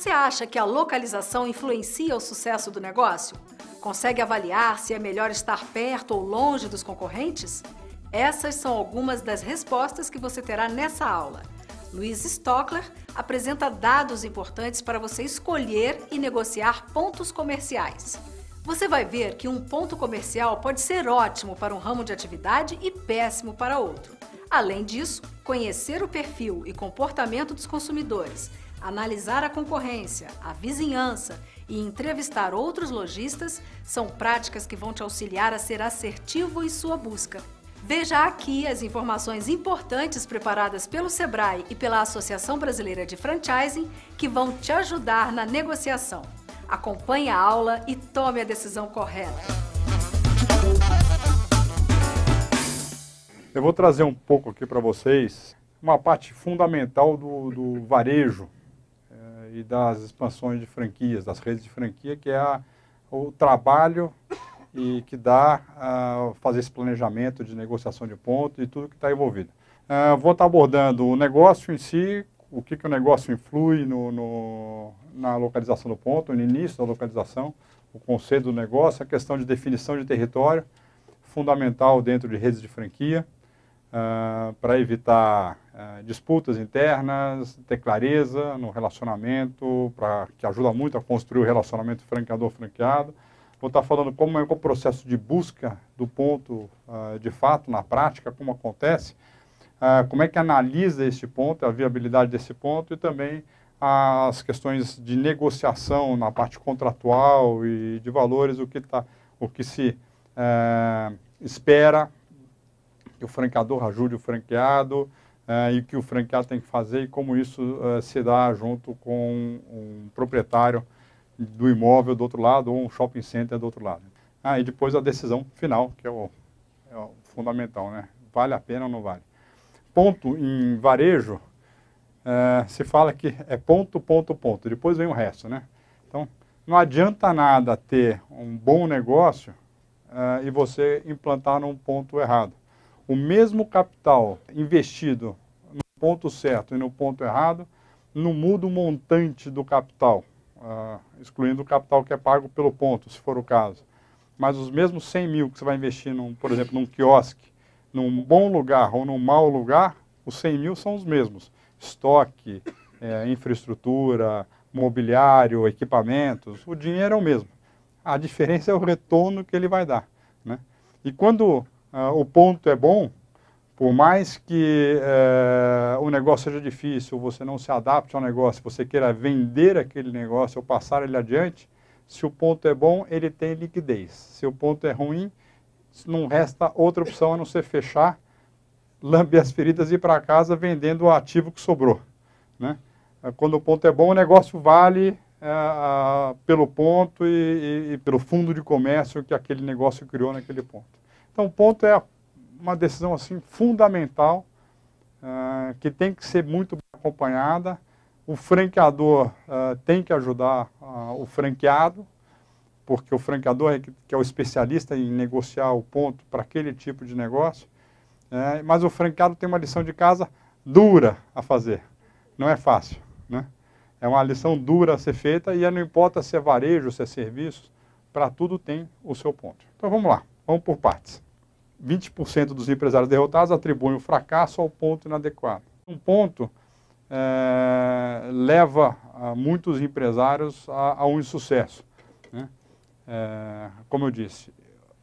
Você acha que a localização influencia o sucesso do negócio? Consegue avaliar se é melhor estar perto ou longe dos concorrentes? Essas são algumas das respostas que você terá nessa aula. Luiz Stockler apresenta dados importantes para você escolher e negociar pontos comerciais. Você vai ver que um ponto comercial pode ser ótimo para um ramo de atividade e péssimo para outro. Além disso, conhecer o perfil e comportamento dos consumidores Analisar a concorrência, a vizinhança e entrevistar outros lojistas são práticas que vão te auxiliar a ser assertivo em sua busca. Veja aqui as informações importantes preparadas pelo Sebrae e pela Associação Brasileira de Franchising que vão te ajudar na negociação. Acompanhe a aula e tome a decisão correta. Eu vou trazer um pouco aqui para vocês uma parte fundamental do, do varejo e das expansões de franquias, das redes de franquia, que é a, o trabalho e que dá a ah, fazer esse planejamento de negociação de ponto e tudo que está envolvido. Uh, vou estar tá abordando o negócio em si, o que, que o negócio influi no, no, na localização do ponto, no início da localização, o conceito do negócio, a questão de definição de território, fundamental dentro de redes de franquia, uh, ah, para evitar uh, disputas internas, ter clareza no relacionamento, pra, que ajuda muito a construir o relacionamento franqueador-franqueado. Vou estar tá falando como é o processo de busca do ponto uh, de fato na prática, como acontece, como é que analisa este ponto, a viabilidade desse ponto e também as questões de negociação na parte contratual e de valores, o que, tá, o que se eh, espera que o franqueador ajude o franqueado uh, e que o franqueado tem que fazer e como isso uh, se dá junto com um proprietário do imóvel do outro lado ou um shopping center do outro lado. Ah, e depois a decisão final, que é o, é o fundamental, né? Vale a pena ou não vale? Ponto em varejo, uh, se fala que é ponto, ponto, ponto. Depois vem o resto, né? Então, não adianta nada ter um bom negócio uh, e você implantar num ponto errado o mesmo capital investido no ponto certo e no ponto errado não muda o montante do capital, uh, excluindo o capital que é pago pelo ponto, se for o caso. Mas os mesmos 100 mil que você vai investir, num, por exemplo, num quiosque, num bom lugar ou num mau lugar, os 100 mil são os mesmos. Estoque, é, infraestrutura, mobiliário, equipamentos, o dinheiro é o mesmo. A diferença é o retorno que ele vai dar. Né? E quando ah, o ponto é bom, por mais que eh, o negócio seja difícil, você não se adapte ao negócio, você queira vender aquele negócio ou passar ele adiante, se o ponto é bom, ele tem liquidez. Se o ponto é ruim, não resta outra opção a não ser fechar, lamber as feridas e ir para casa vendendo o ativo que sobrou. Né? Ah, quando o ponto é bom, o negócio vale eh, pelo ponto e, e, e pelo fundo de comércio que aquele negócio criou naquele ponto. Então, o ponto é uma decisão assim fundamental uh, que tem que ser muito acompanhada. O franqueador uh, tem que ajudar uh, o franqueado, porque o franqueador é que, que, é o especialista em negociar o ponto para aquele tipo de negócio. Né? mas o franqueado tem uma lição de casa dura a fazer. Não é fácil, né? É uma lição dura a ser feita e não importa se é varejo, se é serviços, para tudo tem o seu ponto. Então vamos lá. Vamos então, por partes. 20% dos empresários derrotados atribuem o fracasso ao ponto inadequado. Um ponto é, leva ah, muitos empresários a, a um insucesso. Né? É, como eu disse,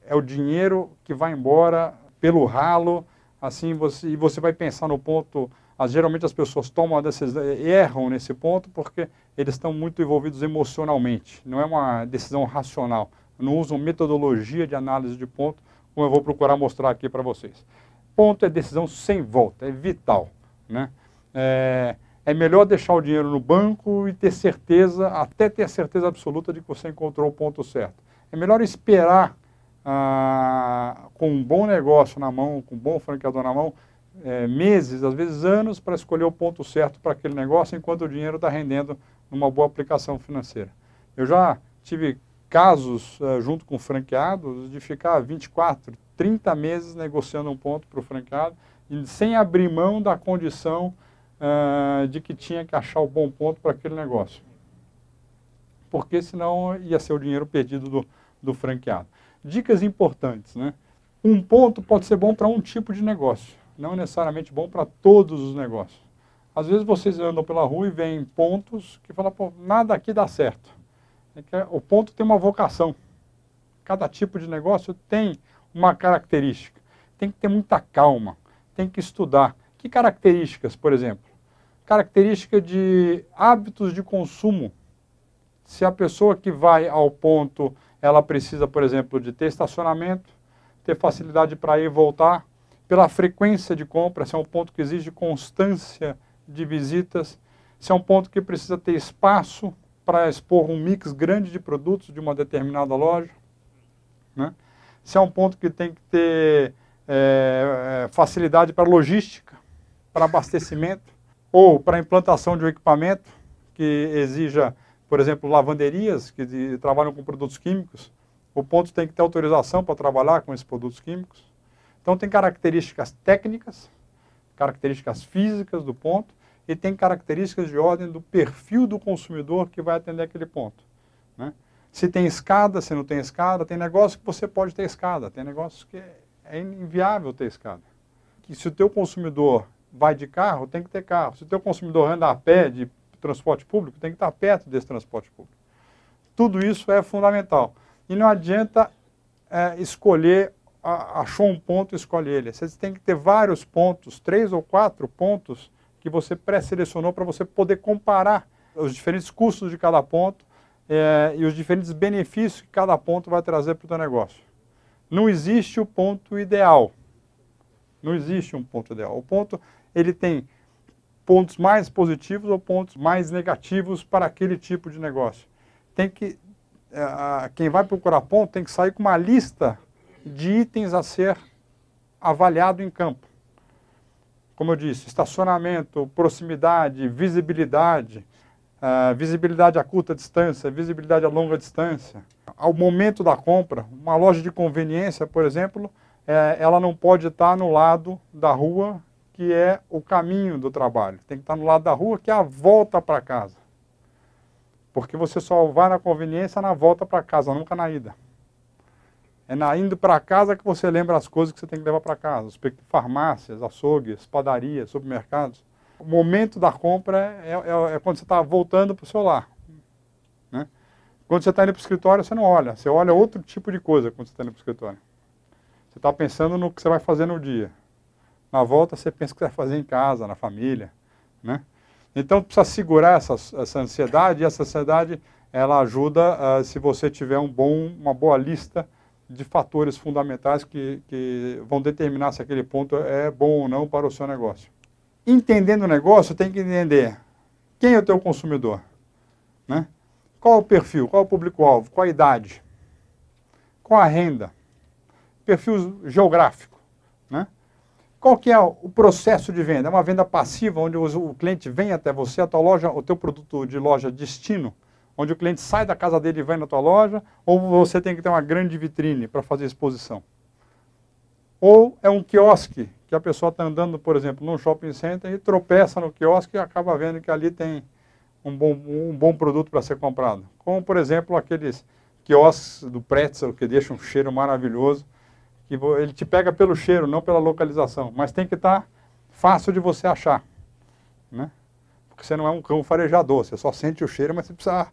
é o dinheiro que vai embora pelo ralo, assim você, e você vai pensar no ponto. As, ah, geralmente as pessoas tomam decisão, eh, erram nesse ponto porque eles estão muito envolvidos emocionalmente, não é uma decisão racional não usam metodologia de análise de ponto, como eu vou procurar mostrar aqui para vocês. Ponto é decisão sem volta, é vital. Né? É, é melhor deixar o dinheiro no banco e ter certeza, até ter a certeza absoluta de que você encontrou o ponto certo. É melhor esperar ah, com um bom negócio na mão, com um bom franqueador na mão, é, meses, às vezes anos, para escolher o ponto certo para aquele negócio, enquanto o dinheiro está rendendo numa boa aplicação financeira. Eu já tive casos, eh, junto com franqueados, de ficar 24, 30 meses negociando um ponto para o franqueado, sem abrir mão da condição uh, de que tinha que achar o bom ponto para aquele negócio. Porque senão ia ser o dinheiro perdido do, do franqueado. Dicas importantes, né? Um ponto pode ser bom para um tipo de negócio, não necessariamente bom para todos os negócios. Às vezes vocês andam pela rua e veem pontos que falam, pô, nada aqui dá certo é que é, o ponto tem uma vocação. Cada tipo de negócio tem uma característica. Tem que ter muita calma, tem que estudar. Que características, por exemplo? Característica de hábitos de consumo. Se a pessoa que vai ao ponto, ela precisa, por exemplo, de ter estacionamento, ter facilidade para ir e voltar, pela frequência de compra, se é um ponto que exige constância de visitas, se é um ponto que precisa ter espaço, para expor um mix grande de produtos de uma determinada loja. Né? Esse é um ponto que tem que ter é, facilidade para logística, para abastecimento ou para implantação de um equipamento que exija, por exemplo, lavanderias que de, trabalham com produtos químicos. O ponto tem que ter autorização para trabalhar com esses produtos químicos. Então tem características técnicas, características físicas do ponto ele tem características de ordem do perfil do consumidor que vai atender aquele ponto. Né? Se tem escada, se não tem escada, tem negócio que você pode ter escada, tem negócio que é inviável ter escada. Que se o teu consumidor vai de carro, tem que ter carro. Se o teu consumidor anda a pé de transporte público, tem que estar perto desse transporte público. Tudo isso é fundamental. E não adianta é, escolher, achou um ponto, escolhe ele. Você tem que ter vários pontos, três ou quatro pontos, que você pré-selecionou para você poder comparar os diferentes custos de cada ponto é, e os diferentes benefícios que cada ponto vai trazer para o teu negócio. Não existe o ponto ideal. Não existe um ponto ideal. O ponto ele tem pontos mais positivos ou pontos mais negativos para aquele tipo de negócio. Tem que é, quem vai procurar ponto tem que sair com uma lista de itens a ser avaliado em campo como eu disse, estacionamento, proximidade, visibilidade, uh, visibilidade a curta distância, visibilidade a longa distância. Ao momento da compra, uma loja de conveniência, por exemplo, é, ela não pode estar no lado da rua que é o caminho do trabalho. Tem que estar no lado da rua que é a volta para casa. Porque você só vai na conveniência na volta para casa, nunca na ida. É na indo para casa que você lembra as coisas que você tem que levar para casa. Farmácias, açougues, padarias, supermercados. O momento da compra é, é, é, é quando você está voltando para o seu lar. Né? Quando você está indo para o escritório, você não olha. Você olha outro tipo de coisa quando você está indo para o escritório. Você está pensando no que você vai fazer no dia. Na volta, você pensa o que você vai fazer em casa, na família. Né? Então, precisa segurar essa, essa ansiedade. E essa ansiedade, ela ajuda uh, se você tiver um bom, uma boa lista de fatores fundamentais que, que vão determinar se aquele ponto é bom ou não para o seu negócio. Entendendo o negócio, tem que entender quem é o teu consumidor, né? qual o perfil, qual o público-alvo, qual a idade, qual a renda, perfil geográfico, né? qual que é o processo de venda. É uma venda passiva, onde o cliente vem até você, a tua loja, o teu produto de loja destino, onde o cliente sai da casa dele e vai na tua loja, ou você tem que ter uma grande vitrine para fazer exposição. Ou é um quiosque, que a pessoa está andando, por exemplo, num shopping center e tropeça no quiosque e acaba vendo que ali tem um bom, um bom produto para ser comprado. Como, por exemplo, aqueles quiosques do pretzel, que deixam um cheiro maravilhoso, que ele te pega pelo cheiro, não pela localização, mas tem que estar tá fácil de você achar, né? Porque você não é um cão farejador, você só sente o cheiro, mas você precisa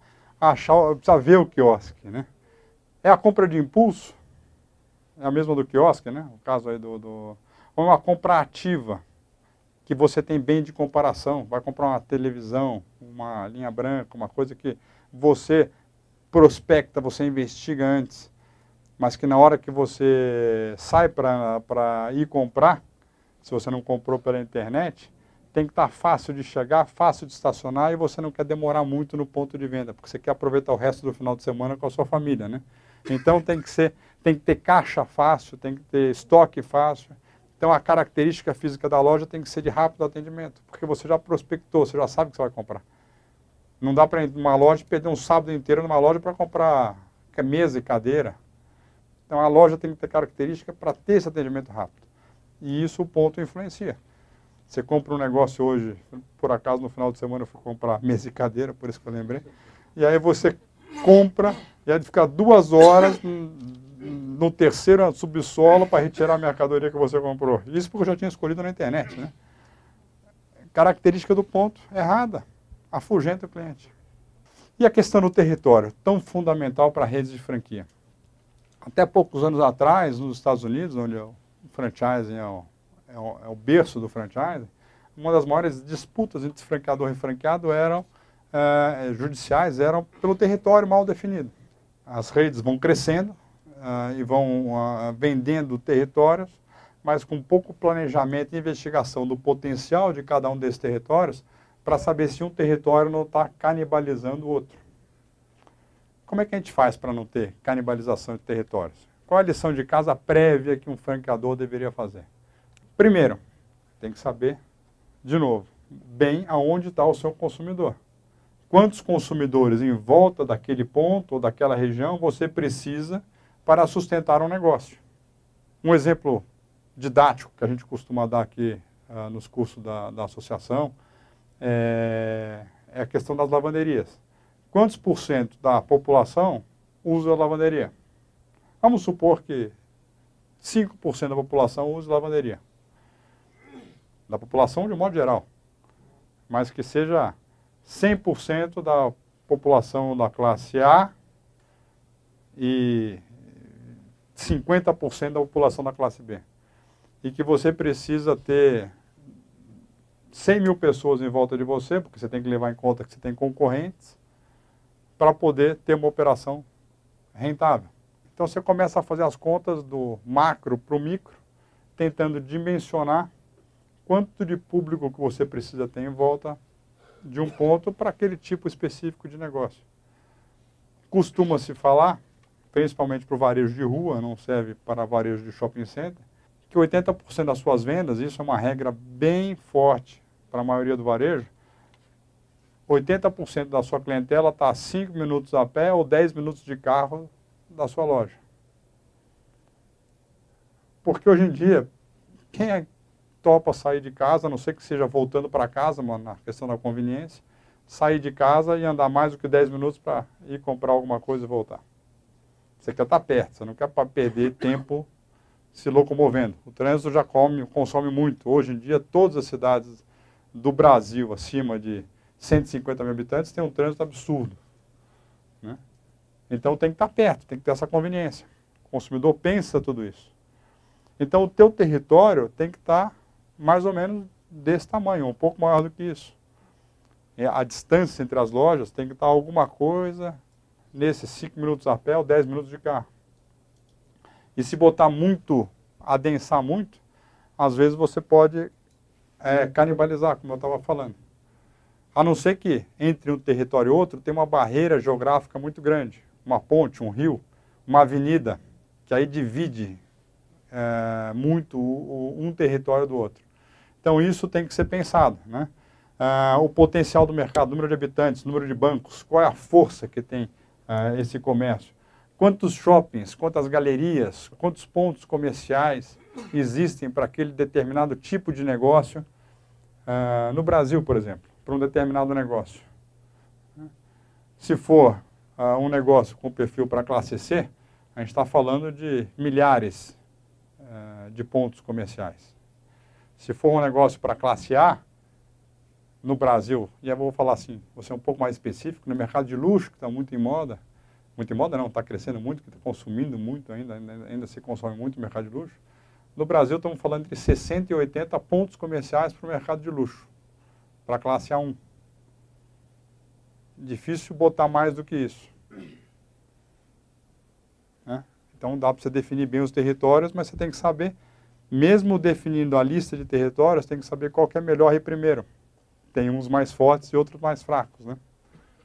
achar, precisa ver o quiosque, né? É a compra de impulso, é a mesma do quiosque, né? O caso aí do, do ou uma compra ativa, que você tem bem de comparação, vai comprar uma televisão, uma linha branca, uma coisa que você prospecta, você investiga antes, mas que na hora que você sai para ir comprar, se você não comprou pela internet, tem que estar tá fácil de chegar, fácil de estacionar e você não quer demorar muito no ponto de venda, porque você quer aproveitar o resto do final de semana com a sua família, né? Então tem que ser, tem que ter caixa fácil, tem que ter estoque fácil. Então a característica física da loja tem que ser de rápido atendimento, porque você já prospectou, você já sabe que você vai comprar. Não dá para ir numa loja e perder um sábado inteiro numa loja para comprar mesa e cadeira. Então a loja tem que ter característica para ter esse atendimento rápido. E isso o ponto influencia. Você compra um negócio hoje, por acaso no final de semana eu fui comprar mesa e cadeira, por isso que eu lembrei. E aí você compra e aí de ficar duas horas no terceiro subsolo para retirar a mercadoria que você comprou. Isso porque eu já tinha escolhido na internet, né? Característica do ponto errada, afugenta o cliente. E a questão do território, tão fundamental para redes de franquia. Até poucos anos atrás, nos Estados Unidos, onde né, o franchising é o é o, é o berço do franchise, uma das maiores disputas entre franqueador e franqueado eram eh, judiciais eram pelo território mal definido. As redes vão crescendo eh, e vão eh, vendendo territórios, mas com pouco planejamento e investigação do potencial de cada um desses territórios para saber se um território não está canibalizando o outro. Como é que a gente faz para não ter canibalização de territórios? Qual a lição de casa prévia que um franqueador deveria fazer? Primeiro, tem que saber, de novo, bem aonde está o seu consumidor. Quantos consumidores em volta daquele ponto ou daquela região você precisa para sustentar um negócio? Um exemplo didático que a gente costuma dar aqui uh, nos cursos da, da associação é, é a questão das lavanderias. Quantos por cento da população usa a lavanderia? Vamos supor que 5% da população usa lavanderia da população de modo geral, mas que seja 100% da população da classe A e 50% da população da classe B. E que você precisa ter 100 mil pessoas em volta de você, porque você tem que levar em conta que você tem concorrentes, para poder ter uma operação rentável. Então você começa a fazer as contas do macro para o micro, tentando dimensionar quanto de público que você precisa ter em volta de um ponto para aquele tipo específico de negócio. Costuma-se falar, principalmente para o varejo de rua, não serve para varejo de shopping center, que 80% das suas vendas, isso é uma regra bem forte para a maioria do varejo, 80% da sua clientela está a 5 minutos a pé ou 10 minutos de carro da sua loja. Porque hoje em dia, quem é, topa sair de casa, a não ser que seja voltando para casa, mano, na questão da conveniência, sair de casa e andar mais do que 10 minutos para ir comprar alguma coisa e voltar. Você quer estar tá perto, você não quer perder tempo se locomovendo. O trânsito já come, consome muito. Hoje em dia, todas as cidades do Brasil, acima de 150 mil habitantes, têm um trânsito absurdo. Né? Então tem que estar tá perto, tem que ter essa conveniência. O consumidor pensa tudo isso. Então o teu território tem que estar tá mais ou menos desse tamanho, um pouco maior do que isso. É, a distância entre as lojas tem que estar alguma coisa nesses 5 minutos a pé ou 10 minutos de carro. E se botar muito, adensar muito, às vezes você pode é, canibalizar, como eu estava falando. A não ser que entre um território e outro tem uma barreira geográfica muito grande, uma ponte, um rio, uma avenida, que aí divide é, muito o, um território do outro. Então isso tem que ser pensado, né? Ah, o potencial do mercado, número de habitantes, número de bancos, qual é a força que tem ah, esse comércio, quantos shoppings, quantas galerias, quantos pontos comerciais existem para aquele determinado tipo de negócio ah, no Brasil, por exemplo, para um determinado negócio. Se for um negócio com perfil para classe C, a gente está falando de milhares eh, de pontos comerciais. Se for um negócio para classe A, no Brasil, e eu vou falar assim, você é um pouco mais específico, no mercado de luxo, que está muito em moda, muito em moda não, está crescendo muito, está consumindo muito ainda, ainda, ainda, se consome muito o mercado de luxo. No Brasil, estamos falando entre 60 e 80 pontos comerciais para o mercado de luxo, para a classe A1. Difícil botar mais do que isso. Então dá para você definir bem os territórios, mas você tem que saber, mesmo definindo a lista de territórios, tem que saber qual que é melhor e primeiro. Tem uns mais fortes e outros mais fracos, né?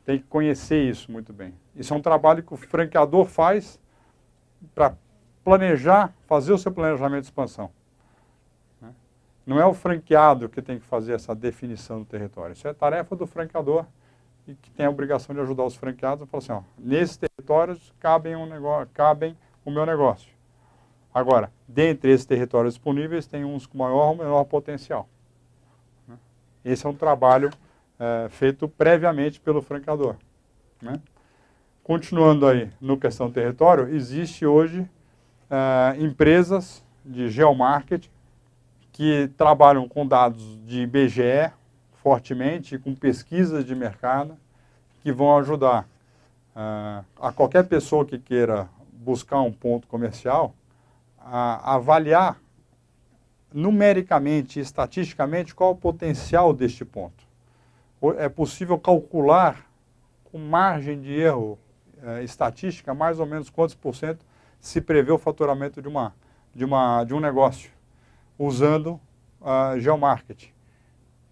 Tem que conhecer isso muito bem. Isso é um trabalho que o franqueador faz para planejar, fazer o seu planejamento de expansão. Né? Não é o franqueado que tem que fazer essa definição do território. Isso é tarefa do franqueador e que tem a obrigação de ajudar os franqueados a falar assim, ó, nesses territórios cabem um negócio, cabem o meu negócio. Agora, dentre esses territórios disponíveis, tem uns com maior ou menor potencial. Né? Esse é um trabalho é, feito previamente pelo franqueador. Né? Continuando aí no questão território, existe hoje é, empresas de geomarketing que trabalham com dados de IBGE fortemente, com pesquisas de mercado, que vão ajudar é, a qualquer pessoa que queira buscar um ponto comercial, a, avaliar numericamente e estatisticamente qual o potencial deste ponto. É possível calcular com margem de erro é, estatística mais ou menos quantos por cento se prevê o faturamento de, uma, de, uma, de um negócio usando uh, geomarketing,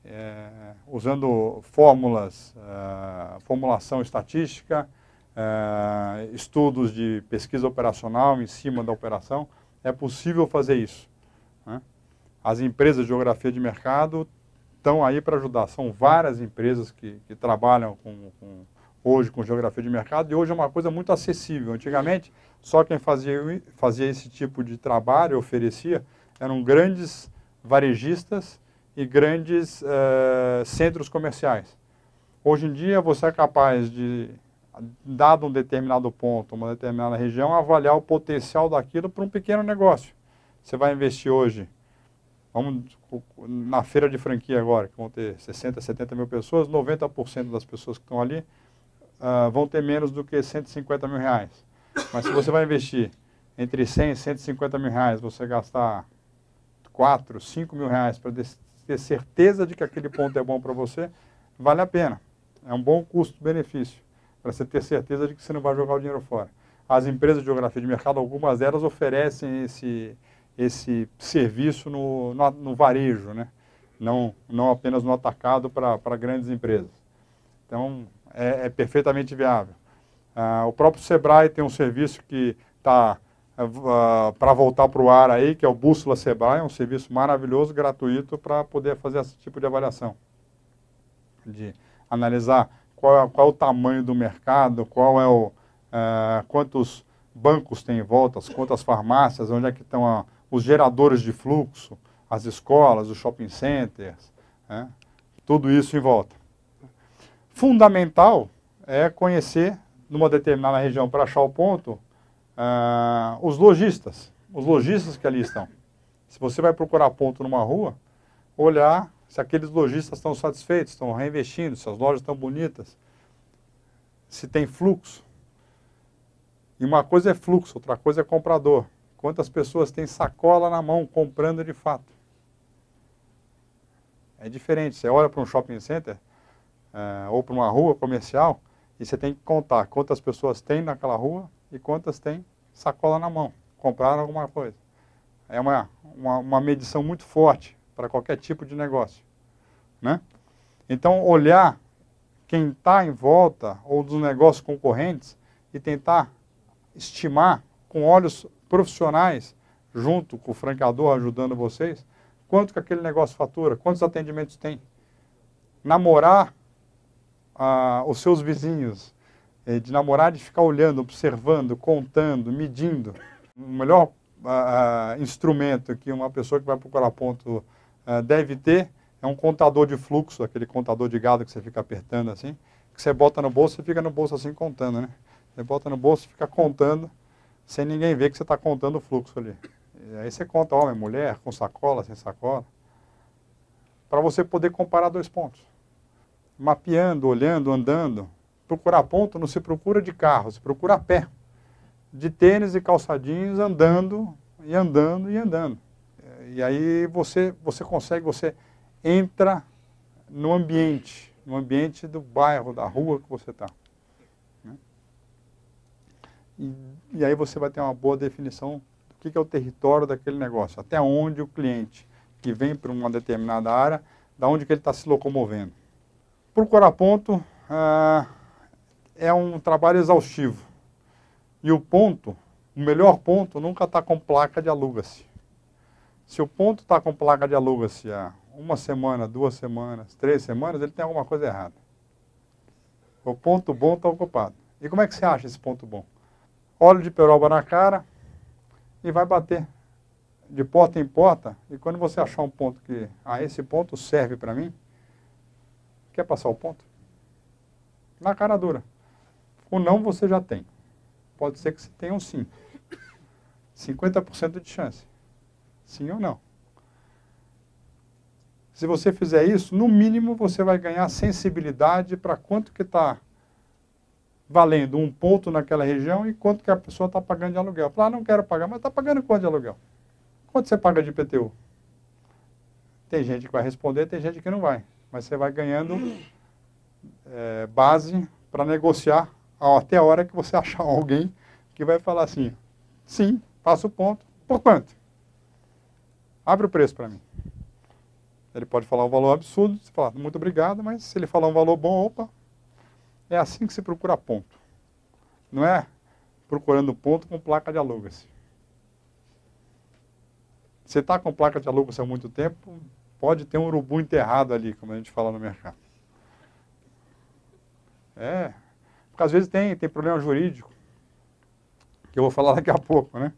é, usando fórmulas, uh, formulação estatística, é, estudos de pesquisa operacional em cima da operação, é possível fazer isso. Né? As empresas de geografia de mercado estão aí para ajudar. São várias empresas que, que trabalham com, com, hoje com geografia de mercado e hoje é uma coisa muito acessível. Antigamente, só quem fazia, fazia esse tipo de trabalho, oferecia, eram grandes varejistas e grandes uh, centros comerciais. Hoje em dia, você é capaz de dado um determinado ponto, uma determinada região, avaliar o potencial daquilo para um pequeno negócio. Você vai investir hoje, vamos na feira de franquia agora, que vão ter 60, 70 mil pessoas, 90% das pessoas que estão ali uh, vão ter menos do que 150 mil reais. Mas se você vai investir entre 100 e 150 mil reais, você gastar 4, 5 mil reais para ter certeza de que aquele ponto é bom para você, vale a pena. É um bom custo-benefício para você ter certeza de que você não vai jogar o dinheiro fora. As empresas de geografia de mercado, algumas delas oferecem esse, esse serviço no, no, no varejo, né? não, não apenas no atacado para grandes empresas. Então, é, é perfeitamente viável. Ah, o próprio Sebrae tem um serviço que está ah, ah, para voltar para o ar aí, que é o Bússola Sebrae, é um serviço maravilhoso, gratuito, para poder fazer esse tipo de avaliação. De analisar qual, é, qual é o tamanho do mercado, qual é o, é, quantos bancos tem em volta, quantas farmácias, onde é que estão a, os geradores de fluxo, as escolas, os shopping centers, né? tudo isso em volta. Fundamental é conhecer, numa determinada região, para achar o ponto, é, os lojistas, os lojistas que ali estão. Se você vai procurar ponto numa rua, olhar se aqueles lojistas estão satisfeitos, estão reinvestindo, se as lojas estão bonitas, se tem fluxo. E uma coisa é fluxo, outra coisa é comprador. Quantas pessoas têm sacola na mão comprando de fato? É diferente. Você olha para um shopping center é, ou para uma rua comercial e você tem que contar quantas pessoas tem naquela rua e quantas têm sacola na mão, compraram alguma coisa. É uma, uma, uma medição muito forte para qualquer tipo de negócio. Né? Então, olhar quem está em volta ou dos negócios concorrentes e tentar estimar com olhos profissionais, junto com o franqueador ajudando vocês, quanto que aquele negócio fatura, quantos atendimentos tem. Namorar ah, os seus vizinhos, eh, de namorar de ficar olhando, observando, contando, medindo. O melhor ah, ah, instrumento que uma pessoa que vai procurar ponto uh, deve ter é um contador de fluxo, aquele contador de gado que você fica apertando assim, que você bota no bolso e fica no bolso assim contando, né? Você bota no bolso e fica contando, sem ninguém ver que você está contando o fluxo ali. E aí você conta homem, mulher, com sacola, sem sacola, para você poder comparar dois pontos. Mapeando, olhando, andando, procurar ponto não se procura de carro, se procura a pé. De tênis e calçadinhos, andando, e andando, e andando. E aí você, você consegue, você entra no ambiente, no ambiente do bairro, da rua que você está. Né? E, e, aí você vai ter uma boa definição do que, que é o território daquele negócio, até onde o cliente que vem para uma determinada área, da onde que ele está se locomovendo. Procurar ponto ah, é um trabalho exaustivo. E o ponto, o melhor ponto, nunca está com placa de aluga-se. Se o ponto está com placa de aluga-se assim, há uma semana, duas semanas, três semanas, ele tem alguma coisa errada. O ponto bom está ocupado. E como é que você acha esse ponto bom? Óleo de peroba na cara e vai bater de porta em porta. E quando você achar um ponto que, ah, esse ponto serve para mim, quer passar o ponto? Na cara dura. O não você já tem. Pode ser que você tenha um sim. 50% de chance. Sim ou não? Se você fizer isso, no mínimo você vai ganhar sensibilidade para quanto que está valendo um ponto naquela região e quanto que a pessoa está pagando de aluguel. Fala, ah, não quero pagar, mas está pagando quanto de aluguel? Quanto você paga de IPTU? Tem gente que vai responder, tem gente que não vai. Mas você vai ganhando é, base para negociar até a hora que você achar alguém que vai falar assim, sim, faço o ponto, por quanto? Abre o preço para mim. Ele pode falar um valor absurdo, você fala, muito obrigado, mas se ele falar um valor bom, opa, é assim que se procura ponto. Não é procurando ponto com placa de aluga-se. Você está com placa de aluga-se há muito tempo, pode ter um urubu enterrado ali, como a gente fala no mercado. É, porque às vezes tem, tem problema jurídico, que eu vou falar daqui a pouco, né?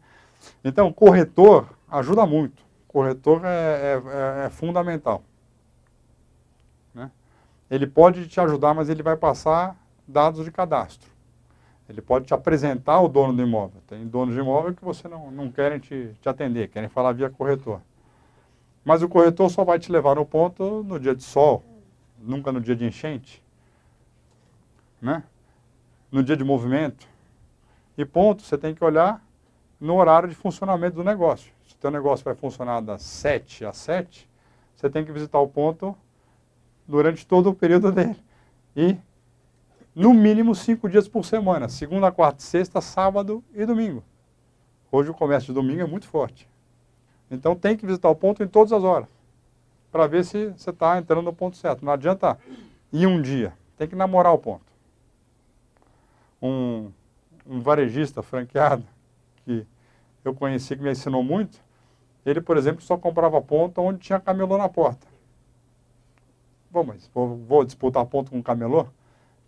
Então, corretor ajuda muito corretor é, é, é, é fundamental. Né? Ele pode te ajudar, mas ele vai passar dados de cadastro. Ele pode te apresentar o dono do imóvel. Tem donos de imóvel que você não, não querem te, te atender, querem falar via corretor. Mas o corretor só vai te levar no ponto no dia de sol, nunca no dia de enchente, né? no dia de movimento. E ponto, você tem que olhar no horário de funcionamento do negócio teu negócio vai funcionar das 7 às 7, você tem que visitar o ponto durante todo o período dele. E, no mínimo, cinco dias por semana. Segunda, quarta, sexta, sábado e domingo. Hoje o comércio de domingo é muito forte. Então tem que visitar o ponto em todas as horas. Para ver se você está entrando no ponto certo. Não adianta ir um dia. Tem que namorar o ponto. Um, um varejista franqueado que eu conheci, que me ensinou muito, ele, por exemplo, só comprava ponto onde tinha camelô na porta. Bom, mas vou, vou disputar ponto com camelô?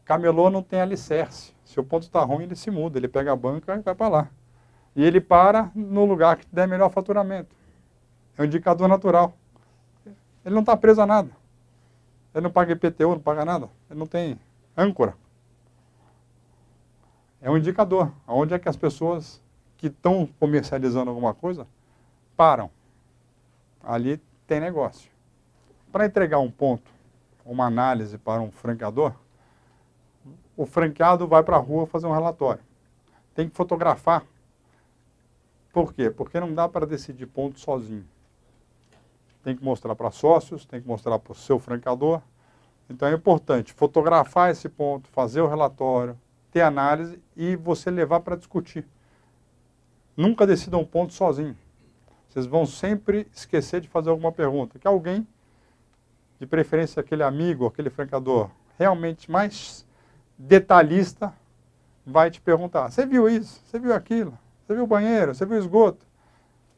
Camelô não tem alicerce. Se o ponto está ruim, ele se muda, ele pega a banca e vai para lá. E ele para no lugar que der melhor faturamento. É um indicador natural. Ele não está preso a nada. Ele não paga IPTU, não paga nada. Ele não tem âncora. É um indicador. Onde é que as pessoas que estão comercializando alguma coisa param. Ali tem negócio. Para entregar um ponto, uma análise para um franqueador, o franqueado vai para a rua fazer um relatório. Tem que fotografar. Por quê? Porque não dá para decidir ponto sozinho. Tem que mostrar para sócios, tem que mostrar para o seu franqueador. Então é importante fotografar esse ponto, fazer o relatório, ter análise e você levar para discutir. Nunca decida um ponto sozinho. Vocês vão sempre esquecer de fazer alguma pergunta. Que alguém, de preferência aquele amigo, aquele francador realmente mais detalhista, vai te perguntar: você viu isso? Você viu aquilo? Você viu o banheiro? Você viu o esgoto?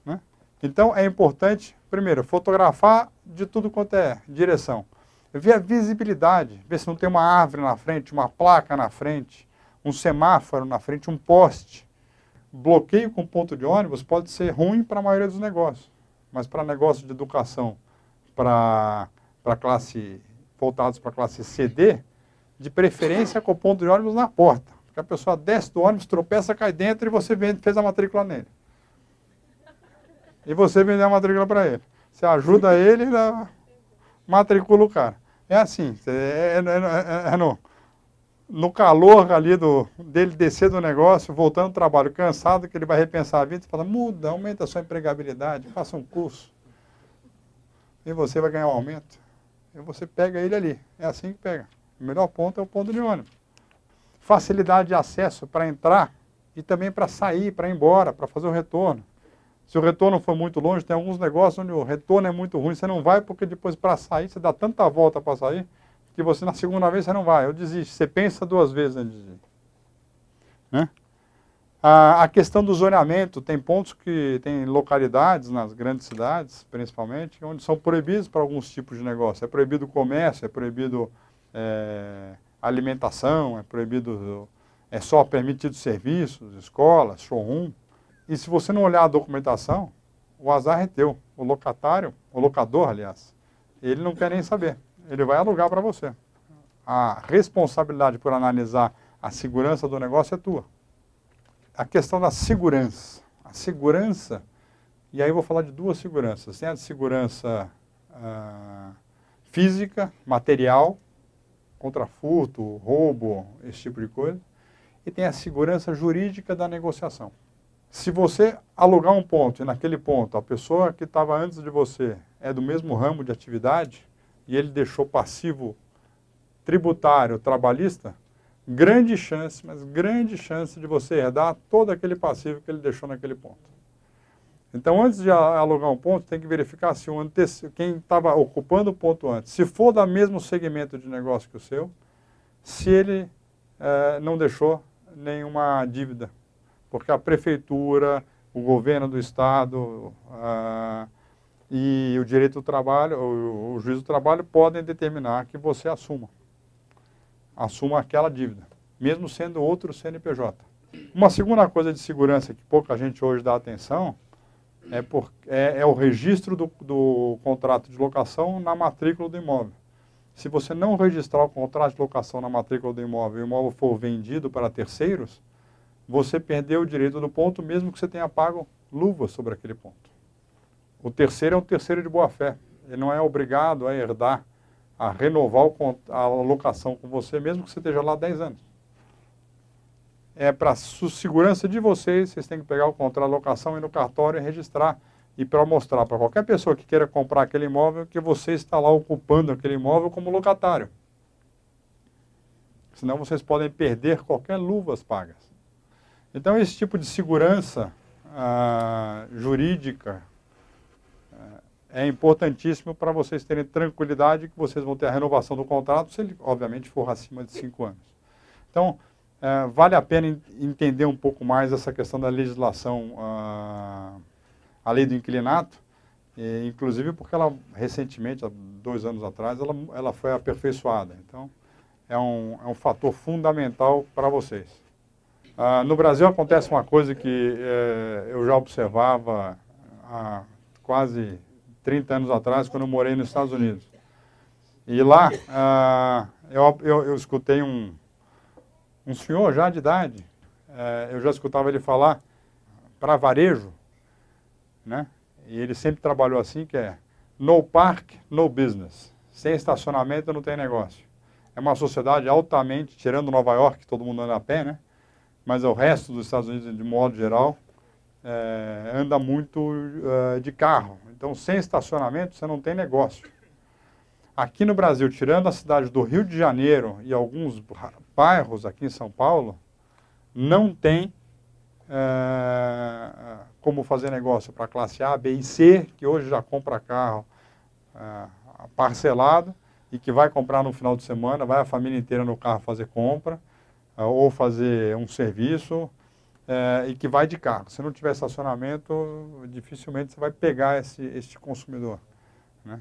Né? Então é importante, primeiro, fotografar de tudo quanto é direção. Ver a visibilidade, ver se não tem uma árvore na frente, uma placa na frente, um semáforo na frente, um poste bloqueio com ponto de ônibus pode ser ruim para a maioria dos negócios, mas para negócios de educação, para classe voltados para a classe CD, de preferência com ponto de ônibus na porta, porque a pessoa desce do ônibus, tropeça, cai dentro e você vende, fez a matrícula nele. E você vendeu a matrícula para ele. Você ajuda ele, matricula o cara. É assim, é, é, é, é não no calor ali do, dele descer do negócio, voltando do trabalho cansado, que ele vai repensar a vida e fala, muda, aumenta a sua empregabilidade, faça um curso. E você vai ganhar um aumento. E você pega ele ali. É assim que pega. O melhor ponto é o ponto de ônibus. Facilidade de acesso para entrar e também para sair, para ir embora, para fazer o retorno. Se o retorno for muito longe, tem alguns negócios onde o retorno é muito ruim, você não vai porque depois para sair, você dá tanta volta para sair, que você na segunda vez você não vai. Eu desisto. Você pensa duas vezes antes de ir. Né? A, a questão do zoneamento, tem pontos que tem localidades nas grandes cidades, principalmente, onde são proibidos para alguns tipos de negócio. É proibido o comércio, é proibido é, alimentação, é proibido, é só permitido serviços, escolas, showroom. E se você não olhar a documentação, o azar é teu. O locatário, o locador, aliás, ele não quer nem saber ele vai alugar para você. A responsabilidade por analisar a segurança do negócio é tua. A questão da segurança. A segurança, e aí eu vou falar de duas seguranças. Tem a de segurança ah, física, material, contra furto, roubo, esse tipo de coisa. E tem a segurança jurídica da negociação. Se você alugar um ponto e naquele ponto a pessoa que estava antes de você é do mesmo ramo de atividade, e ele deixou passivo tributário trabalhista, grande chance, mas grande chance de você herdar todo aquele passivo que ele deixou naquele ponto. Então, antes de alugar um ponto, tem que verificar se o anteci... quem estava ocupando o ponto antes, se for do mesmo segmento de negócio que o seu, se ele eh, não deixou nenhuma dívida. Porque a prefeitura, o governo do estado, ah, e o direito do trabalho, o, o juiz do trabalho podem determinar que você assuma, assuma aquela dívida, mesmo sendo outro CNPJ. Uma segunda coisa de segurança que pouca gente hoje dá atenção é, por, é, é o registro do, do contrato de locação na matrícula do imóvel. Se você não registrar o contrato de locação na matrícula do imóvel e o imóvel for vendido para terceiros, você perdeu o direito do ponto, mesmo que você tenha pago luvas sobre aquele ponto. O terceiro é um terceiro de boa-fé. Ele não é obrigado a herdar, a renovar a alocação com você, mesmo que você esteja lá 10 anos. É para a segurança de vocês, vocês têm que pegar o contrato de alocação e no cartório e registrar. E para mostrar para qualquer pessoa que queira comprar aquele imóvel que você está lá ocupando aquele imóvel como locatário. Senão vocês podem perder qualquer luvas pagas. Então, esse tipo de segurança ah, jurídica é importantíssimo para vocês terem tranquilidade que vocês vão ter a renovação do contrato, se ele, obviamente, for acima de cinco anos. Então, é, vale a pena entender um pouco mais essa questão da legislação, a, a lei do inclinato, e, inclusive porque ela, recentemente, há dois anos atrás, ela, ela foi aperfeiçoada. Então, é um, é um fator fundamental para vocês. Ah, no Brasil acontece uma coisa que é, eu já observava há quase 30 anos atrás, quando eu morei nos Estados Unidos. E lá, ah, eu, eu, eu, escutei um, um senhor já de idade, eh, eu já escutava ele falar para varejo, né? E ele sempre trabalhou assim, que é no park, no business. Sem estacionamento não tem negócio. É uma sociedade altamente, tirando Nova York, todo mundo anda a pé, né? Mas o resto dos Estados Unidos, de modo geral, é, anda muito eh, de carro. Então, sem estacionamento, você não tem negócio. Aqui no Brasil, tirando a cidade do Rio de Janeiro e alguns bairros aqui em São Paulo, não tem eh, como fazer negócio para classe A, B e C, que hoje já compra carro parcelado e que vai comprar no final de semana, vai a família inteira no carro fazer compra ou fazer um serviço é, e que vai de carro. Se não tiver estacionamento, dificilmente você vai pegar esse, esse consumidor. Né?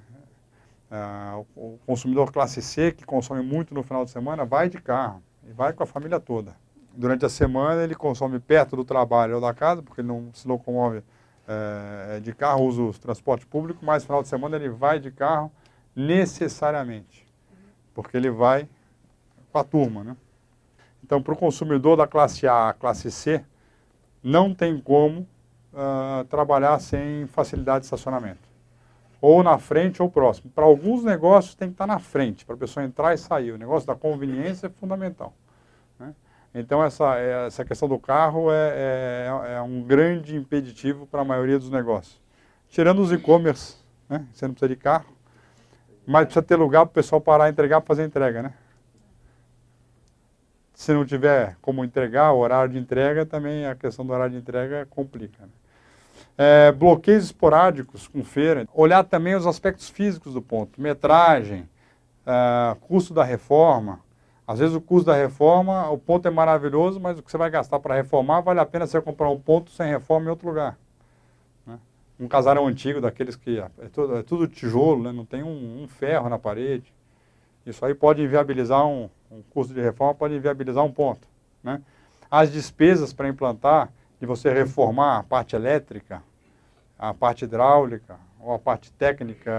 Ah, o consumidor classe C, que consome muito no final de semana, vai de carro e vai com a família toda. Durante a semana, ele consome perto do trabalho ou da casa, porque ele não se locomove eh, de carro, usa o transporte público, mas no final de semana ele vai de carro necessariamente, porque ele vai com a turma. Né? Então, para o consumidor da classe A à classe C, não tem como uh, trabalhar sem facilidade de estacionamento. Ou na frente ou próximo. Para alguns negócios tem que estar tá na frente, para a pessoa entrar e sair. O negócio da conveniência é fundamental. Né? Então, essa, é, essa questão do carro é, é, é um grande impeditivo para a maioria dos negócios. Tirando os e-commerce, né? você não precisa de carro, mas precisa ter lugar para o pessoal parar, entregar, fazer entrega, né? se não tiver como entregar, o horário de entrega, também a questão do horário de entrega complica. Né? É, bloqueios esporádicos com feira, olhar também os aspectos físicos do ponto, metragem, uh, custo da reforma. Às vezes o custo da reforma, o ponto é maravilhoso, mas o que você vai gastar para reformar, vale a pena você comprar um ponto sem reforma em outro lugar. Né? Um casarão antigo, daqueles que é, é tudo, é tudo tijolo, né? não tem um, um ferro na parede. Isso aí pode inviabilizar um, um custo de reforma, pode inviabilizar um ponto. Né? As despesas para implantar, de você reformar a parte elétrica, a parte hidráulica, ou a parte técnica,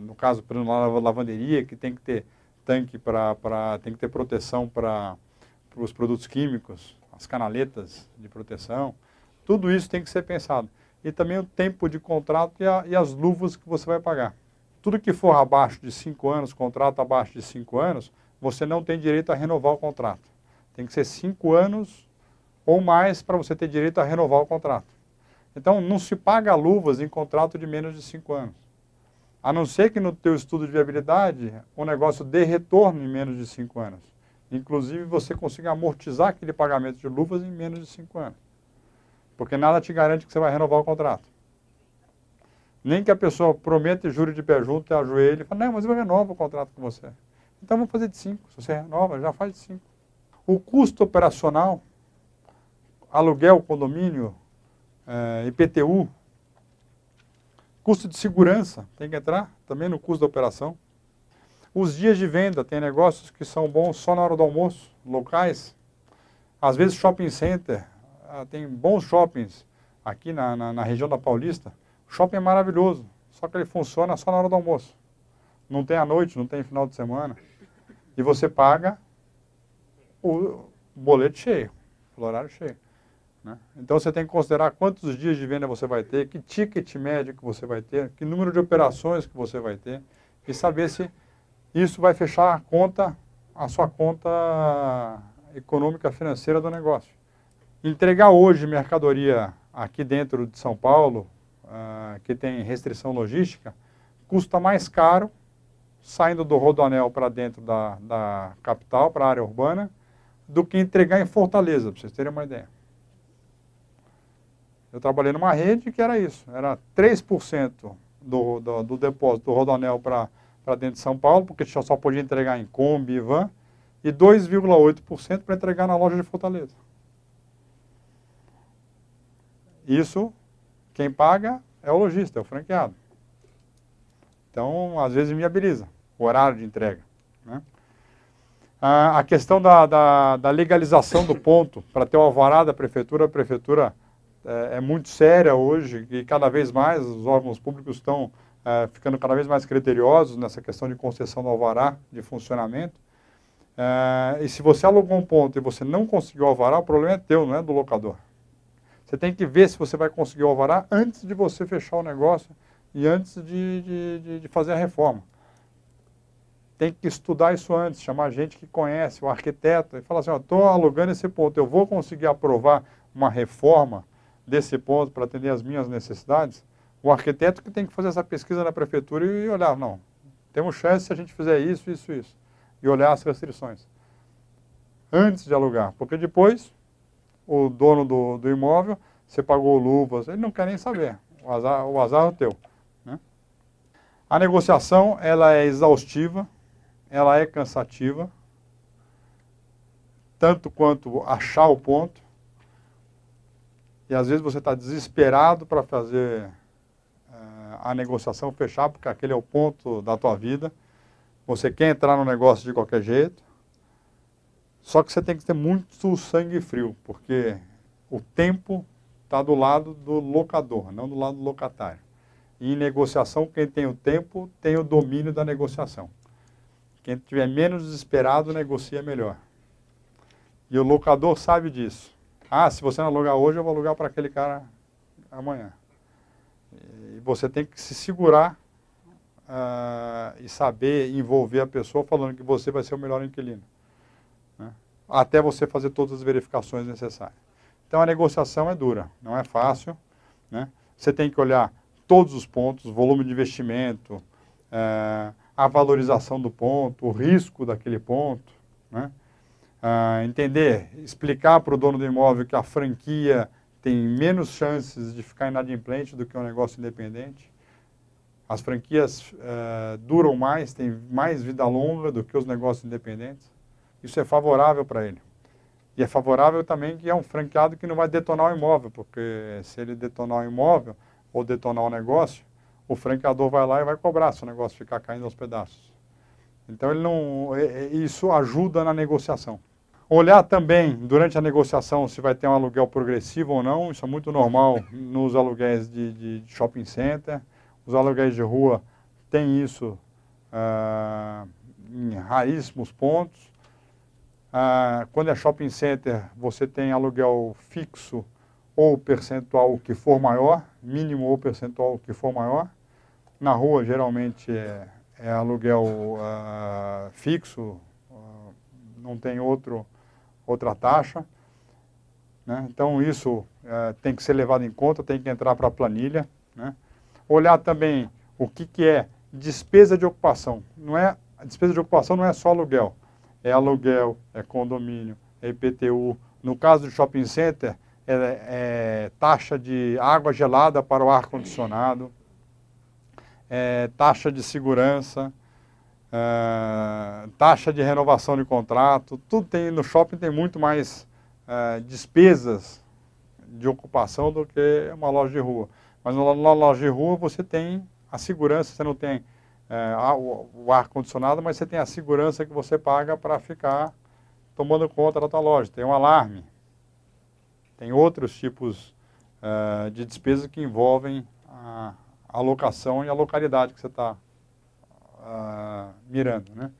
no caso, para uma lavanderia, que tem que ter tanque para, tem que ter proteção para os produtos químicos, as canaletas de proteção, tudo isso tem que ser pensado. E também o tempo de contrato e, a, e as luvas que você vai pagar. Tudo que for abaixo de cinco anos, contrato abaixo de cinco anos, você não tem direito a renovar o contrato. Tem que ser cinco anos ou mais para você ter direito a renovar o contrato. Então, não se paga luvas em contrato de menos de cinco anos. A não ser que no teu estudo de viabilidade, o negócio dê retorno em menos de cinco anos. Inclusive, você consiga amortizar aquele pagamento de luvas em menos de cinco anos. Porque nada te garante que você vai renovar o contrato. Nem que a pessoa prometa e jure de pé junto, e ajoelhe e fale, não, mas eu renovo o contrato com você. Então vamos fazer de cinco, Se você renova, já faz de cinco, O custo operacional, aluguel, condomínio, eh, IPTU, custo de segurança, tem que entrar também no custo da operação. Os dias de venda, tem negócios que são bons só na hora do almoço, locais. Às vezes shopping center, ah, tem bons shoppings aqui na, na, na região da Paulista, Shopping é maravilhoso, só que ele funciona só na hora do almoço. Não tem à noite, não tem final de semana. E você paga o boleto cheio, o horário cheio. Né? Então você tem que considerar quantos dias de venda você vai ter, que ticket médio que você vai ter, que número de operações que você vai ter e saber se isso vai fechar a conta, a sua conta econômica financeira do negócio. Entregar hoje mercadoria aqui dentro de São Paulo ah, que tem restrição logística, custa mais caro saindo do Rodoanel para dentro da, da capital, para a área urbana, do que entregar em Fortaleza, para vocês terem uma ideia. Eu trabalhei numa rede que era isso, era 3% do, do, do depósito do Rodoanel para dentro de São Paulo, porque só podia entregar em Kombi e van, e 2,8% para entregar na loja de Fortaleza. Isso quem paga é o lojista, é o franqueado. Então, às vezes, viabiliza o horário de entrega. Né? Ah, a questão da, da, da, legalização do ponto, para ter o alvará da prefeitura, a prefeitura é, é, muito séria hoje e cada vez mais os órgãos públicos estão é, ficando cada vez mais criteriosos nessa questão de concessão do alvará de funcionamento. É, e se você alugou um ponto e você não conseguiu alvará, o problema é teu, não é do locador. Você tem que ver se você vai conseguir o alvará antes de você fechar o negócio e antes de, de, de fazer a reforma. Tem que estudar isso antes, chamar gente que conhece, o arquiteto, e falar assim, estou alugando esse ponto, eu vou conseguir aprovar uma reforma desse ponto para atender as minhas necessidades? O arquiteto que tem que fazer essa pesquisa na prefeitura e olhar, não, temos chance se a gente fizer isso, isso, isso. E olhar as restrições. Antes de alugar, porque depois o dono do, do imóvel, você pagou luvas, ele não quer nem saber, o azar, o azar é o teu. Né? A negociação, ela é exaustiva, ela é cansativa, tanto quanto achar o ponto, e às vezes você está desesperado para fazer uh, a negociação fechar, porque aquele é o ponto da tua vida, você quer entrar no negócio de qualquer jeito, só que você tem que ter muito sangue frio, porque o tempo está do lado do locador, não do lado do locatário. E em negociação, quem tem o tempo tem o domínio da negociação. Quem tiver menos desesperado, negocia melhor. E o locador sabe disso. Ah, se você não alugar hoje, eu vou alugar para aquele cara amanhã. E você tem que se segurar uh, e saber envolver a pessoa falando que você vai ser o melhor inquilino até você fazer todas as verificações necessárias. Então a negociação é dura, não é fácil. Né? Você tem que olhar todos os pontos, volume de investimento, é, a valorização do ponto, o risco daquele ponto. Né? É, entender, explicar para o dono do imóvel que a franquia tem menos chances de ficar inadimplente do que um negócio independente. As franquias é, duram mais, têm mais vida longa do que os negócios independentes. Isso é favorável para ele. E é favorável também que é um franqueado que não vai detonar o imóvel, porque se ele detonar o imóvel ou detonar o negócio, o franqueador vai lá e vai cobrar se o negócio ficar caindo aos pedaços. Então ele não, isso ajuda na negociação. Olhar também durante a negociação se vai ter um aluguel progressivo ou não, isso é muito normal nos aluguéis de, de shopping center. Os aluguéis de rua têm isso ah, em raríssimos pontos. Ah, quando é shopping center, você tem aluguel fixo ou percentual que for maior, mínimo ou percentual que for maior. Na rua, geralmente, é, é aluguel ah, fixo, ah, não tem outro, outra taxa. Né? Então, isso é, tem que ser levado em conta, tem que entrar para a planilha. Né? Olhar também o que, que é despesa de ocupação. Não é, a despesa de ocupação não é só aluguel é aluguel, é condomínio, é IPTU. No caso do shopping center, é, é taxa de água gelada para o ar-condicionado, é taxa de segurança, é, taxa de renovação de contrato. Tudo tem, no shopping tem muito mais é, despesas de ocupação do que uma loja de rua. Mas na loja de rua você tem a segurança, você não tem é, o, o ar-condicionado, mas você tem a segurança que você paga para ficar tomando conta da tua loja. Tem um alarme, tem outros tipos é, de despesas que envolvem a, a locação e a localidade que você está é, mirando, né?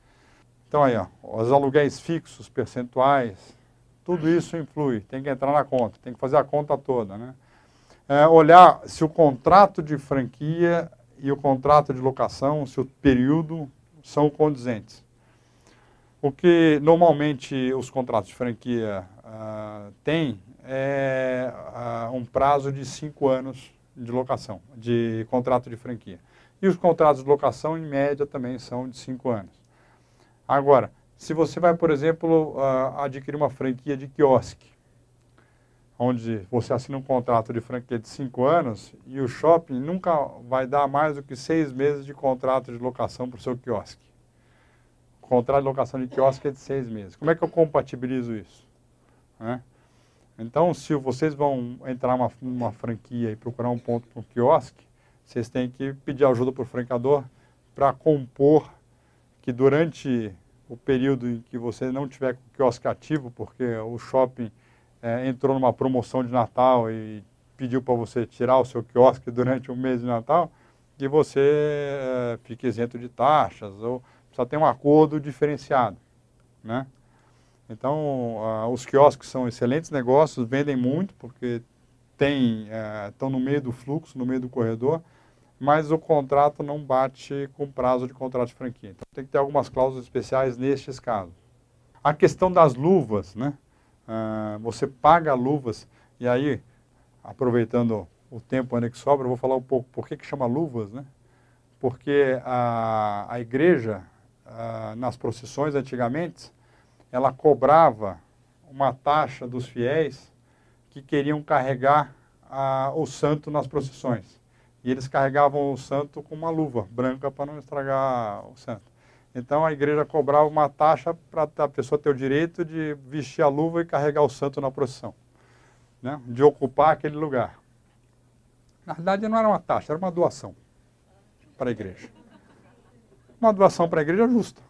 Então aí, ó, os aluguéis fixos, percentuais, tudo uhum. isso influi, tem que entrar na conta, tem que fazer a conta toda, né? É, olhar se o contrato de franquia e o contrato de locação, se o período são condizentes. O que normalmente os contratos de franquia uh, têm é uh, um prazo de cinco anos de locação, de contrato de franquia. E os contratos de locação, em média, também são de cinco anos. Agora, se você vai, por exemplo, uh, adquirir uma franquia de quiosque, onde você assina um contrato de franquia de cinco anos e o shopping nunca vai dar mais do que seis meses de contrato de locação para o seu quiosque. O contrato de locação de quiosque é de seis meses. Como é que eu compatibilizo isso? Né? Então, se vocês vão entrar numa uma franquia e procurar um ponto para um quiosque, vocês têm que pedir ajuda para o franqueador para compor que durante o período em que você não tiver com o quiosque ativo, porque o shopping é, entrou numa promoção de Natal e pediu para você tirar o seu quiosque durante um mês de Natal, e você é, fica isento de taxas, ou só tem um acordo diferenciado. Né? Então, os quiosques são excelentes negócios, vendem muito, porque estão é, no meio do fluxo, no meio do corredor, mas o contrato não bate com o prazo de contrato de franquia. Então, tem que ter algumas cláusulas especiais nestes casos. A questão das luvas, né? Ah, você paga luvas, e aí, aproveitando o tempo ainda que sobra, eu vou falar um pouco por que, que chama luvas, né? Porque a, a igreja, ah, nas procissões antigamente, ela cobrava uma taxa dos fiéis que queriam carregar ah, o santo nas procissões. E eles carregavam o santo com uma luva branca para não estragar o santo. Então a igreja cobrava uma taxa para a pessoa ter o direito de vestir a luva e carregar o santo na procissão, né? de ocupar aquele lugar. Na verdade não era uma taxa, era uma doação para a igreja. Uma doação para a igreja justa.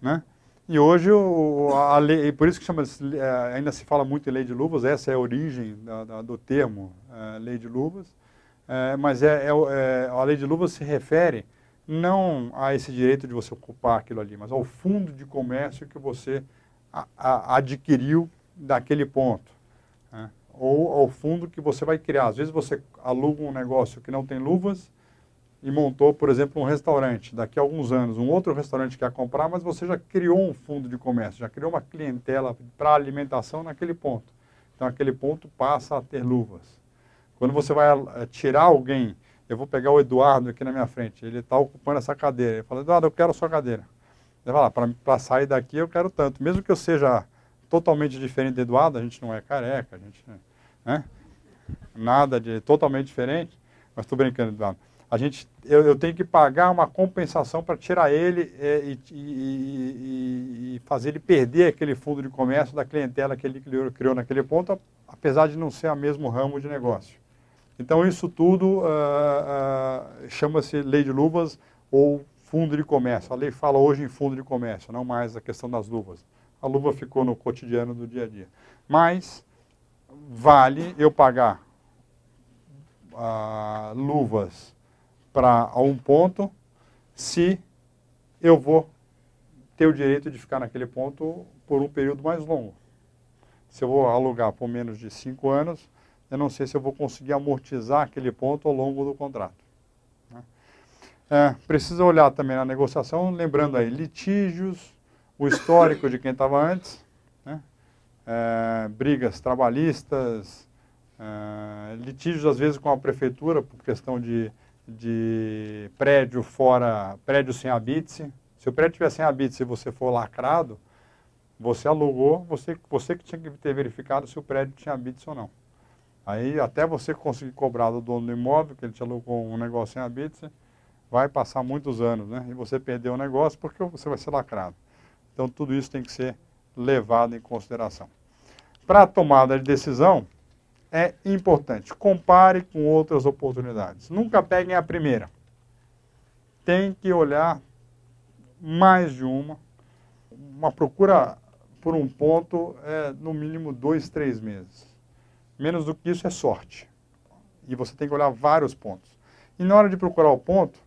Né? E hoje, o, a lei, por isso que chama, é, ainda se fala muito em lei de luvas, essa é a origem da, da, do termo é, lei de luvas, é, mas é, é, é a lei de luvas se refere não a esse direito de você ocupar aquilo ali, mas ao fundo de comércio que você a, a, adquiriu daquele ponto. Né? Ou ao fundo que você vai criar. Às vezes você aluga um negócio que não tem luvas e montou, por exemplo, um restaurante. Daqui a alguns anos, um outro restaurante quer comprar, mas você já criou um fundo de comércio, já criou uma clientela para alimentação naquele ponto. Então, aquele ponto passa a ter luvas. Quando você vai eh, tirar alguém eu vou pegar o Eduardo aqui na minha frente, ele está ocupando essa cadeira. Ele fala, Eduardo, eu quero a sua cadeira. Ele fala, ah, para sair daqui eu quero tanto. Mesmo que eu seja totalmente diferente do Eduardo, a gente não é careca, a gente, né? Nada de totalmente diferente, mas estou brincando, Eduardo. A gente, eu, eu, tenho que pagar uma compensação para tirar ele é, e, e, e, e, fazer ele perder aquele fundo de comércio da clientela que ele criou, criou naquele ponto, apesar de não ser o mesmo ramo de negócio. Então, isso tudo uh, uh, chama-se lei de luvas ou fundo de comércio. A lei fala hoje em fundo de comércio, não mais a questão das luvas. A luva ficou no cotidiano do dia a dia. Mas vale eu pagar uh, luvas para um ponto se eu vou ter o direito de ficar naquele ponto por um período mais longo. Se eu vou alugar por menos de cinco anos, eu não sei se eu vou conseguir amortizar aquele ponto ao longo do contrato. Né? É, precisa olhar também na negociação, lembrando aí, litígios, o histórico de quem estava antes, né? é, brigas trabalhistas, é, litígios às vezes com a prefeitura por questão de, de prédio fora, prédio sem habite-se. Se o prédio tiver sem habite-se e você for lacrado, você alugou, você, você que tinha que ter verificado se o prédio tinha habite ou não. Aí até você conseguir cobrar do dono do imóvel, que ele te alugou um negócio em habite, vai passar muitos anos, né? E você perdeu o negócio porque você vai ser lacrado. Então tudo isso tem que ser levado em consideração. Para a tomada de decisão, é importante, compare com outras oportunidades. Nunca peguem a primeira. Tem que olhar mais de uma. Uma procura por um ponto é no mínimo dois, três meses. Menos do que isso é sorte. E você tem que olhar vários pontos. E na hora de procurar o ponto,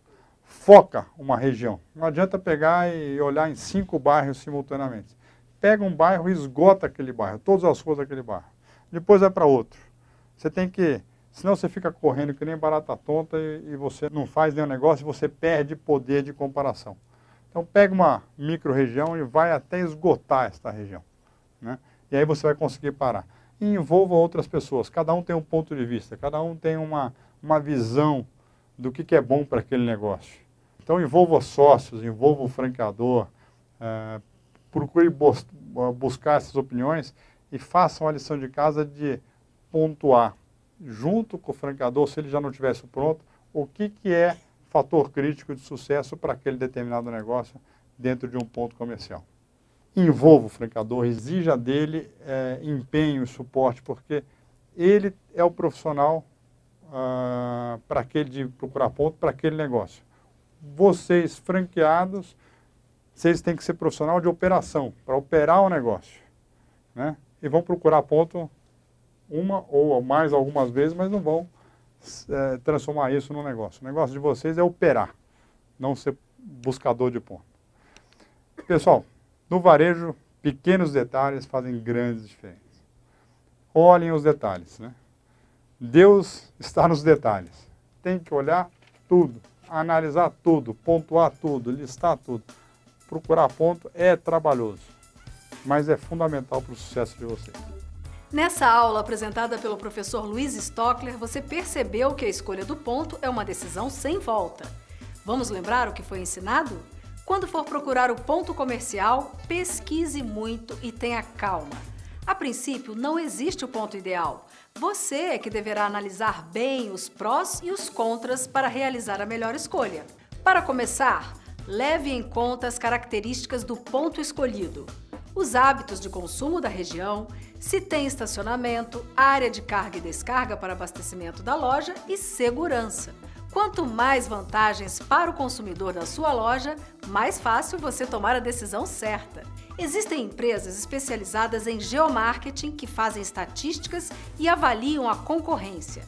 foca uma região. Não adianta pegar e olhar em cinco bairros simultaneamente. Pega um bairro e esgota aquele bairro, todas as ruas daquele bairro. Depois vai para outro. Você tem que, senão você fica correndo que nem barata tonta e, e você não faz nenhum negócio e você perde poder de comparação. Então pega uma micro região e vai até esgotar esta região. Né? E aí você vai conseguir parar e envolva outras pessoas. Cada um tem um ponto de vista, cada um tem uma, uma visão do que, que é bom para aquele negócio. Então envolva sócios, envolva o franqueador, é, procure bus é, buscar essas opiniões e faça uma lição de casa de pontuar, junto com o franqueador, se ele já não tivesse pronto, o que, que é fator crítico de sucesso para aquele determinado negócio dentro de um ponto comercial envolva o franqueador, exija dele é, empenho, suporte, porque ele é o profissional ah, para aquele de procurar ponto, para aquele negócio. Vocês, franqueados, vocês têm que ser profissional de operação, para operar o negócio. Né? E vão procurar ponto uma ou mais algumas vezes, mas não vão é, transformar isso num negócio. O negócio de vocês é operar, não ser buscador de ponto. Pessoal, no varejo, pequenos detalhes fazem grandes diferenças. Olhem os detalhes, né? Deus está nos detalhes. Tem que olhar tudo, analisar tudo, pontuar tudo, listar tudo. Procurar ponto é trabalhoso, mas é fundamental para o sucesso de vocês. Nessa aula apresentada pelo professor Luiz Stockler, você percebeu que a escolha do ponto é uma decisão sem volta. Vamos lembrar o que foi ensinado? Quando for procurar o ponto comercial, pesquise muito e tenha calma. A princípio, não existe o ponto ideal. Você é que deverá analisar bem os prós e os contras para realizar a melhor escolha. Para começar, leve em conta as características do ponto escolhido, os hábitos de consumo da região, se tem estacionamento, área de carga e descarga para abastecimento da loja e segurança. Quanto mais vantagens para o consumidor da sua loja, mais fácil você tomar a decisão certa. Existem empresas especializadas em geomarketing que fazem estatísticas e avaliam a concorrência.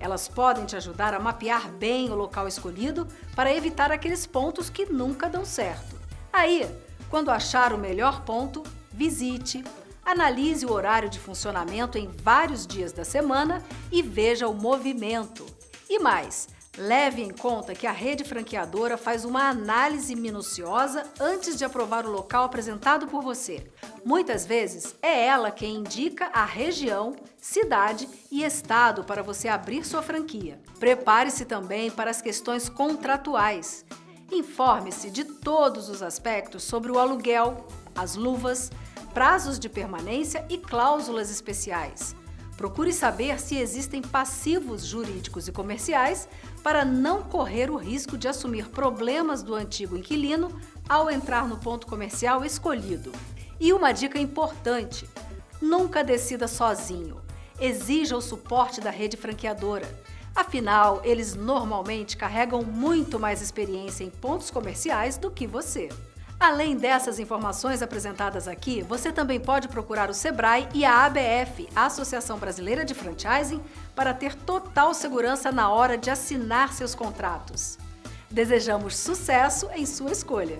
Elas podem te ajudar a mapear bem o local escolhido para evitar aqueles pontos que nunca dão certo. Aí, quando achar o melhor ponto, visite, analise o horário de funcionamento em vários dias da semana e veja o movimento. E mais, Leve em conta que a rede franqueadora faz uma análise minuciosa antes de aprovar o local apresentado por você. Muitas vezes é ela quem indica a região, cidade e estado para você abrir sua franquia. Prepare-se também para as questões contratuais. Informe-se de todos os aspectos sobre o aluguel, as luvas, prazos de permanência e cláusulas especiais. Procure saber se existem passivos jurídicos e comerciais para não correr o risco de assumir problemas do antigo inquilino ao entrar no ponto comercial escolhido. E uma dica importante: nunca decida sozinho. Exija o suporte da rede franqueadora. Afinal, eles normalmente carregam muito mais experiência em pontos comerciais do que você. Além dessas informações apresentadas aqui, você também pode procurar o Sebrae e a ABF, a Associação Brasileira de Franchising, para ter total segurança na hora de assinar seus contratos. Desejamos sucesso em sua escolha!